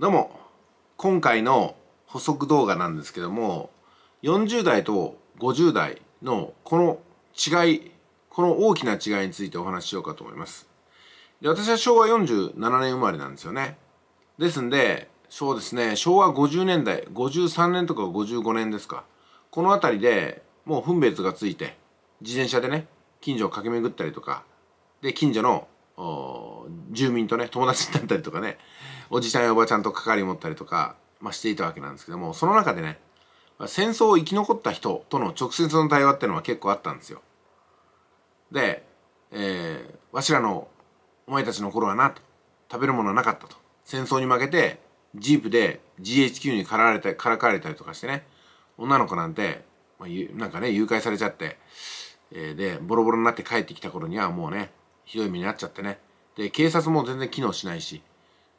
どうも今回の補足動画なんですけども40代と50代のこの違いこの大きな違いについてお話ししようかと思いますで私は昭和47年生まれなんですよねですんでそうですね昭和50年代53年とか55年ですかこの辺りでもう分別がついて自転車でね近所を駆け巡ったりとかで近所の住民とね友達になったりとかねおじちゃんやおばちゃんと関わり持ったりとか、まあ、していたわけなんですけどもその中でね戦争を生き残った人との直接の対話っていうのは結構あったんですよ。で、えー、わしらのお前たちの頃はなと食べるものなかったと戦争に負けてジープで GHQ にかられたからかわれたりとかしてね女の子なんて、まあ、なんかね誘拐されちゃって、えー、でボロボロになって帰ってきた頃にはもうねひどい目に遭っちゃってねで警察も全然機能しないし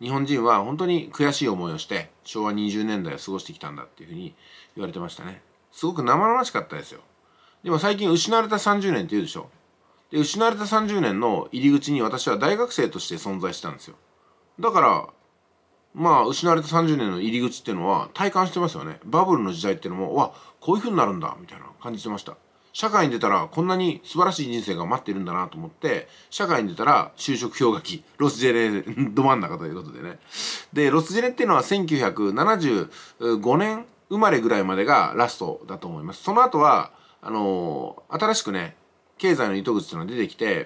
日本人は本当に悔しい思いをして昭和20年代を過ごしてきたんだっていうふうに言われてましたねすごく生々しかったですよでも最近失われた30年って言うでしょで失われた30年の入り口に私は大学生として存在したんですよだからまあ失われた30年の入り口っていうのは体感してますよねバブルの時代っていうのもわこういうふうになるんだみたいな感じてました社会に出たらこんなに素晴らしい人生が待ってるんだなと思って社会に出たら就職氷河期ロスジェレど真ん中ということでねでロスジェレっていうのは1975年生まれぐらいまでがラストだと思いますその後はあのー、新しくね経済の糸口っていうのが出てきて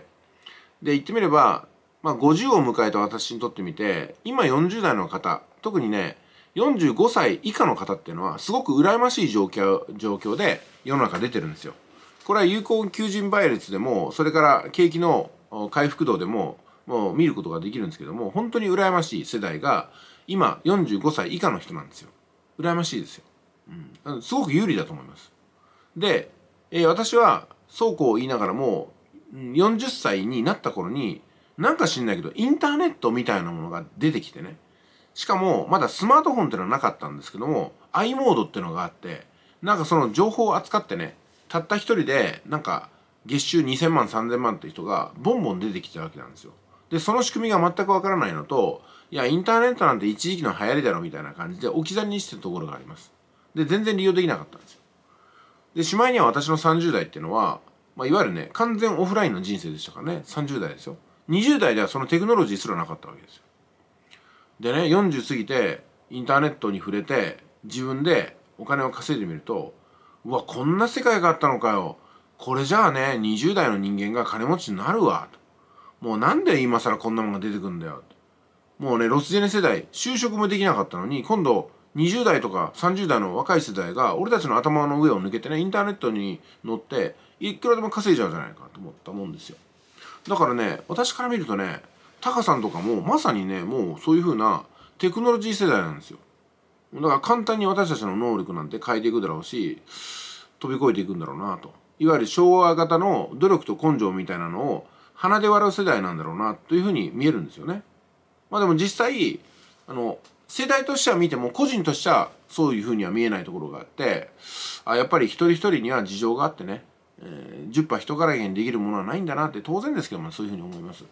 で言ってみれば、まあ、50を迎えた私にとってみて今40代の方特にね45歳以下の方っていうのはすごく羨ましい状況状況で世の中出てるんですよ。これは有効求人倍率でもそれから景気の回復度でももう見ることができるんですけども本当に羨ましい世代が今45歳以下の人なんですよ羨ましいですよ、うん、すごく有利だと思いますで、えー、私はそうこう言いながらも40歳になった頃になんか知んないけどインターネットみたいなものが出てきてねしかもまだスマートフォンってのはなかったんですけども i モードっていうのがあってなんかその情報を扱ってねたった一人でなんか月収2000万3000万って人がボンボン出てきたわけなんですよでその仕組みが全くわからないのといやインターネットなんて一時期の流行りだろみたいな感じで置き去りにしてるところがありますで全然利用できなかったんですよでしまいには私の30代っていうのは、まあ、いわゆるね完全オフラインの人生でしたからね30代ですよ20代ではそのテクノロジーすらなかったわけですよでね40過ぎてインターネットに触れて自分でお金を稼いでみるとうわこんな世界があったのかよこれじゃあね20代の人間が金持ちになるわもうなんで今更こんなもんが出てくんだよもうねロスジェネ世代就職もできなかったのに今度20代とか30代の若い世代が俺たちの頭の上を抜けてねインターネットに乗っていくらでも稼いじゃうじゃないかと思ったもんですよだからね私から見るとねタカさんとかもまさにねもうそういう風なテクノロジー世代なんですよだから簡単に私たちの能力なんて変えていくだろうし飛び越えていくんだろうなといわゆる昭和型の努力と根性みたいなのを鼻で笑う世代なんだろうなというふうに見えるんですよね。まあ、でも実際あの世代としては見ても個人としてはそういうふうには見えないところがあってあやっぱり一人一人には事情があってね、えー、10波人からげにできるものはないんだなって当然ですけども、そういうふうに思います。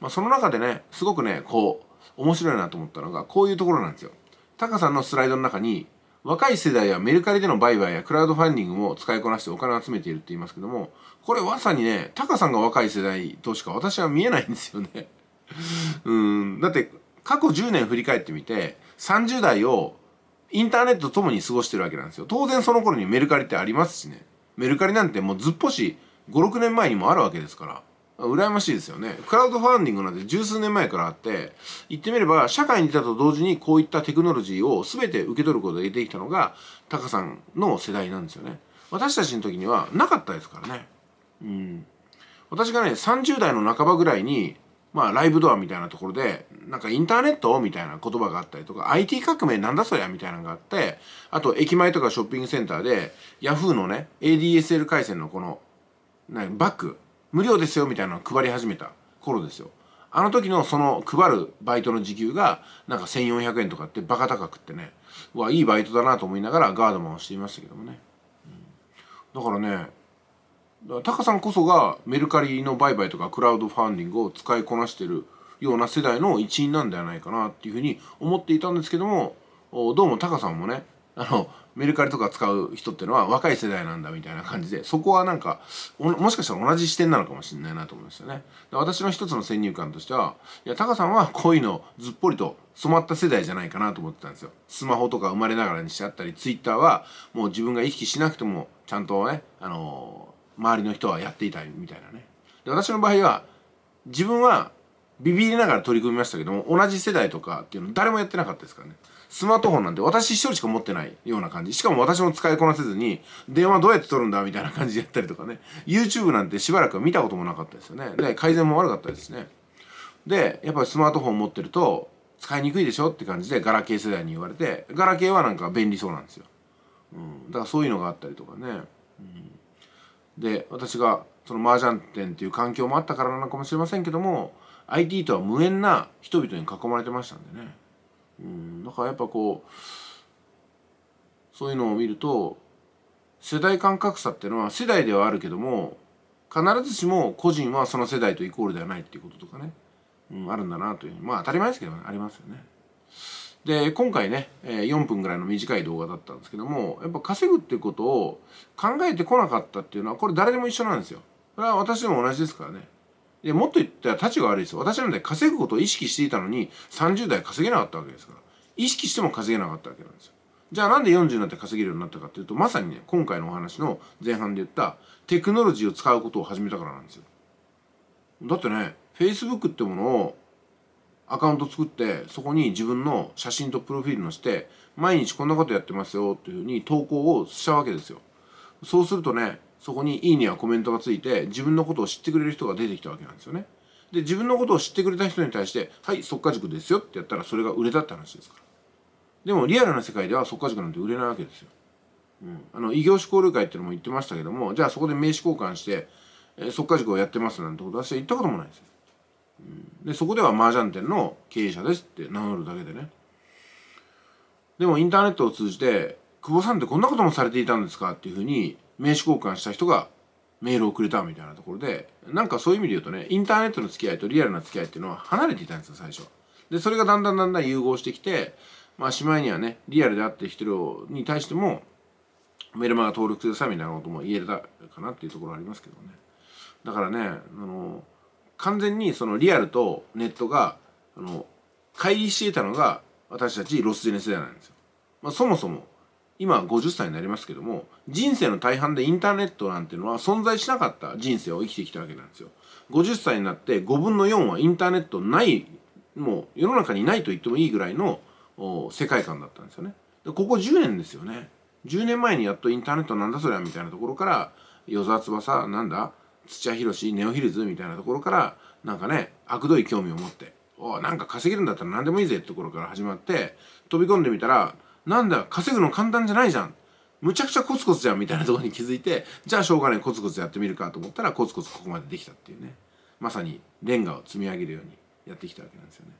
まあ、その中でねすごくねこう面白いなと思ったのがこういうところなんですよ。タカさんのスライドの中に若い世代はメルカリでの売買やクラウドファンディングも使いこなしてお金を集めているって言いますけどもこれまさにねタカさんが若い世代としか私は見えないんですよねうんだって過去10年振り返ってみて30代をインターネットともに過ごしてるわけなんですよ当然その頃にメルカリってありますしねメルカリなんてもうずっぽし56年前にもあるわけですから羨ましいですよね。クラウドファンディングなんて十数年前からあって、言ってみれば、社会にいたと同時にこういったテクノロジーを全て受け取ることができたのが、タカさんの世代なんですよね。私たちの時にはなかったですからね。うん。私がね、30代の半ばぐらいに、まあ、ライブドアみたいなところで、なんかインターネットみたいな言葉があったりとか、IT 革命なんだそりゃみたいなのがあって、あと駅前とかショッピングセンターで、ヤフーのね、ADSL 回線のこの、なバック、無料ですよみたいなのを配り始めた頃ですよあの時のその配るバイトの時給がなんか1400円とかってバカ高くってねうわいいバイトだなと思いながらガードマンをしていましたけどもね、うん、だからねタカさんこそがメルカリの売買とかクラウドファンディングを使いこなしてるような世代の一員なんではないかなっていうふうに思っていたんですけどもどうもタカさんもねあのメルカリとか使う人ってのは若い世代なんだみたいな感じでそこはなんかもしかしたら同じ視点なのかもしれないなと思いましたね私の一つの先入観としてはいやタカさんはこういうのずっぽりと染まった世代じゃないかなと思ってたんですよスマホとか生まれながらにしちゃったりツイッターはもう自分が意識しなくてもちゃんとねあのー、周りの人はやっていたみたいなねで私の場合は自分はビビりながら取り組みましたけども同じ世代とかっていうの誰もやってなかったですからねスマートフォンなんて私一人しか持ってないような感じ。しかも私も使いこなせずに、電話どうやって取るんだみたいな感じでやったりとかね。YouTube なんてしばらく見たこともなかったですよね。で、改善も悪かったですね。で、やっぱりスマートフォン持ってると、使いにくいでしょって感じで、ガラケー世代に言われて、ガラケーはなんか便利そうなんですよ。うん。だからそういうのがあったりとかね。うん、で、私が、その麻雀店っていう環境もあったからなのかもしれませんけども、IT とは無縁な人々に囲まれてましたんでね。うんだからやっぱこうそういうのを見ると世代間格差っていうのは世代ではあるけども必ずしも個人はその世代とイコールではないっていうこととかね、うん、あるんだなというまあ当たり前ですけど、ね、ありますよね。で今回ね4分ぐらいの短い動画だったんですけどもやっぱ稼ぐっていうことを考えてこなかったっていうのはこれ誰でも一緒なんですよ。これは私でも同じですからね。いやもっと言ったら立ちが悪いです私なんで稼ぐことを意識していたのに30代稼げなかったわけですから意識しても稼げなかったわけなんですよじゃあなんで40になって稼げるようになったかっていうとまさにね今回のお話の前半で言ったテクノロジーを使うことを始めたからなんですよだってね Facebook ってものをアカウント作ってそこに自分の写真とプロフィールのして毎日こんなことやってますよっていうふうに投稿をしたわけですよそうするとねそこに「いいね」やコメントがついて自分のことを知ってくれる人が出てきたわけなんですよね。で自分のことを知ってくれた人に対して「はい即価塾ですよ」ってやったらそれが売れたって話ですからでもリアルな世界では即価塾なんて売れないわけですよ、うん、あの異業種交流会っていうのも言ってましたけどもじゃあそこで名刺交換して「えー、塾をやってます」なんてことは私は言ったこともないですよ、うん、でそこでは麻雀店の経営者ですって名乗るだけでねでもインターネットを通じて「久保さんってこんなこともされていたんですか?」っていうふうに名刺交換した人がメールをくれたみたいなところでなんかそういう意味で言うとねインターネットの付き合いとリアルな付き合いっていうのは離れていたんですよ最初でそれがだんだんだんだん融合してきてまあしまいにはねリアルで会って人に対してもメルマガ登録する際みたいなことも言えたかなっていうところありますけどねだからねあの完全にそのリアルとネットがあの乖離していたのが私たちロスジェネ世代なんですよ、まあ、そもそも今50歳になりますけども人生の大半でインターネットなんてのは存在しなかった人生を生きてきたわけなんですよ。50歳になって5分の4はインターネットないもう世の中にないと言ってもいいぐらいの世界観だったんですよね。でここ10年ですよね。10年前にやっとインターネットなんだそりゃみたいなところから与沢翼なんだ土屋宏ネオヒルズみたいなところからなんかね悪どい興味を持っておなんか稼げるんだったら何でもいいぜってところから始まって飛び込んでみたらなんだ稼ぐの簡単じゃないじゃんむちゃくちゃコツコツじゃんみたいなところに気づいてじゃあしょうがないコツコツやってみるかと思ったらコツコツここまでできたっていうねまさにレンガを積み上げるようにやってきたわけなんですよね。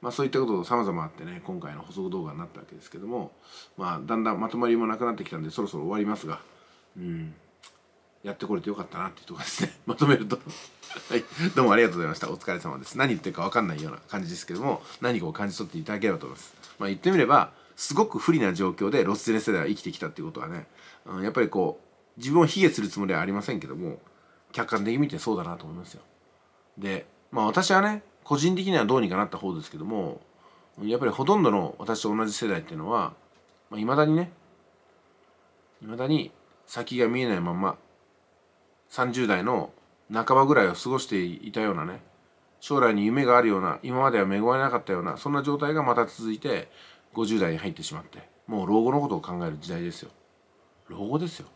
まあそういったことさまざまあってね今回の補足動画になったわけですけどもまあだんだんまとまりもなくなってきたんでそろそろ終わりますがうんやってこれてよかったなっていうとこですね まとめると はいどうもありがとうございましたお疲れ様です何言ってるか分かんないような感じですけども何かを感じ取っていただければと思いますまあ言ってみればすごく不利な状況でロスゼネ世代は生きてきたっていうことはね、うん、やっぱりこう自分を卑下するつもりはありませんけども客観的に見てそうだなと思いますよ。でまあ私はね個人的にはどうにかなった方ですけどもやっぱりほとんどの私と同じ世代っていうのは、まあ、未だにねいまだに先が見えないまま30代の半ばぐらいを過ごしていたようなね将来に夢があるような今までは恵まれなかったようなそんな状態がまた続いて50代に入ってしまってもう老後のことを考える時代ですよ老後ですよ、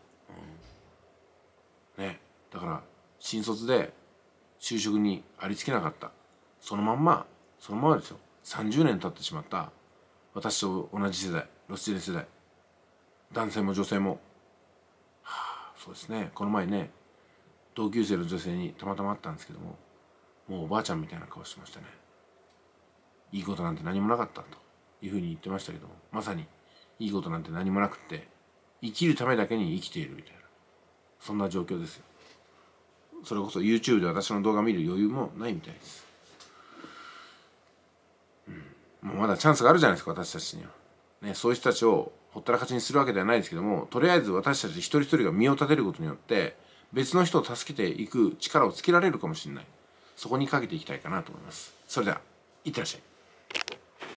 うん、ねだから新卒で就職にありつけなかったそのまんまそのままですよ30年経ってしまった私と同じ世代ロスチェ世代男性も女性も、はあ、そうですねこの前ね同級生の女性にたまたま会ったんですけどももうおばあちゃんみたいな顔してましたねいいことなんて何もなかったというふうに言ってましたけどもまさにいいことなんて何もなくって生きるためだけに生きているみたいなそんな状況ですよそれこそ YouTube で私の動画見る余裕もないみたいです、うん、もうまだチャンスがあるじゃないですか私たちには、ね、そういう人たちをほったらかしにするわけではないですけどもとりあえず私たち一人一人が身を立てることによって別の人を助けていく力をつけられるかもしれないそこにかけていきたいかなと思いますそれではいってらっしゃい